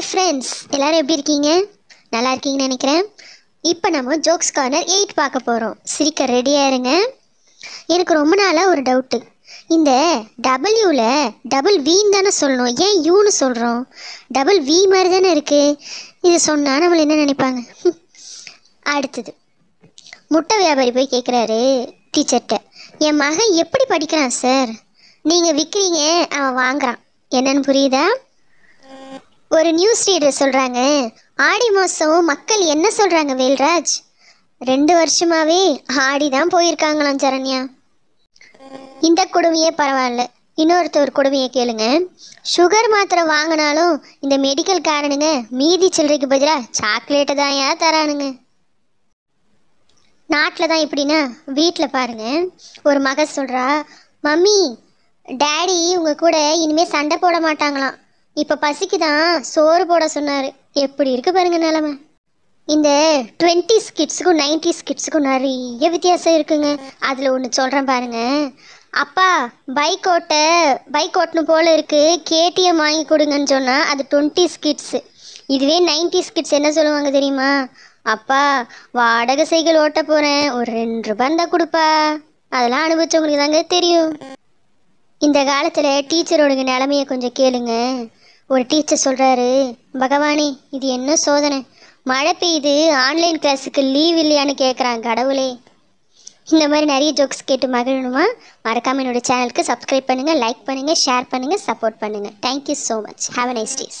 hi friends எல்லோரும் எப்படி இருக்கீங்க நல்லா இருக்கீங்கன்னு நினைக்கிறேன் இப்போ நம்ம ஜோக்ஸ் கார்னர் எயிட் பார்க்க போகிறோம் சிரிக்க ரெடியாக இருங்க எனக்கு ரொம்ப நாளாக ஒரு டவுட்டு இந்த டபுள்யூவில் டபுள் வின்னு தானே சொல்லணும் ஏன் யூன்னு சொல்கிறோம் டபுள் வி மாதிரி தானே இருக்குது இதை சொன்னால் நம்மளை என்ன நினைப்பாங்க அடுத்தது முட்டை வியாபாரி போய் கேட்குறாரு டீச்சர்கிட்ட என் மகன் எப்படி படிக்கிறான் சார் நீங்கள் விற்கிறீங்க அவன் வாங்குறான் என்னன்னு புரியுதா ஒரு நியூஸ் ரீடர் சொல்கிறாங்க ஆடி மாதம் மக்கள் என்ன சொல்கிறாங்க வேல்ராஜ் ரெண்டு வருஷமாகவே ஆடி தான் போயிருக்காங்களாம் சரண்யா இந்த கொடுமையே பரவாயில்ல இன்னொருத்தர் கொடுமையை கேளுங்க சுகர் மாத்திரை வாங்கினாலும் இந்த மெடிக்கல் காரனுங்க மீதி சில்லறைக்கு பதிலாக சாக்லேட்டு தான் ஏன் தரானுங்க நாட்டில் தான் எப்படின்னா வீட்டில் பாருங்க ஒரு மக சொல்கிறா மம்மி டேடி உங்கள் கூட இனிமேல் சண்டை போட மாட்டாங்களாம் இப்போ பசிக்குதான் சோறு போட சொன்னார் எப்படி இருக்கு பாருங்க நிலமை இந்த டுவெண்ட்டி ஸ்கிட்ஸுக்கும் நைன்டி ஸ்கிட்ஸுக்கும் நிறைய வித்தியாசம் இருக்குங்க அதில் ஒன்று சொல்கிறேன் பாருங்க அப்பா பைக் ஓட்ட பைக் ஓட்டணும் போல் இருக்குது கேடிஎம் வாங்கி கொடுங்கன்னு சொன்னால் அது டுவெண்ட்டி ஸ்கிட்ஸு இதுவே நைன்டி ஸ்கிட்ஸ் என்ன சொல்லுவாங்க தெரியுமா அப்பா வாடகை சைக்கிள் ஓட்ட போகிறேன் ஒரு ரெண்டு ரூபா தான் கொடுப்பா அதெல்லாம் அனுபவிச்சவங்களுக்கு தாங்க தெரியும் இந்த காலத்தில் டீச்சரோட நிலைமையை கொஞ்சம் கேளுங்க ஒரு டீச்சர் சொல்கிறாரு பகவானே இது என்ன சோதனை மழை பெய்யுது ஆன்லைன் கிளாஸுக்கு லீவ் இல்லையான்னு கேட்குறான் கடவுளே இந்த மாதிரி நிறைய ஜோக்ஸ் கேட்டு மகிழணுமா மறக்காமல் என்னோடய சேனலுக்கு சப்ஸ்கிரைப் பண்ணுங்கள் லைக் பண்ணுங்கள் ஷேர் பண்ணுங்கள் சப்போர்ட் பண்ணுங்கள் thank you so much have a nice days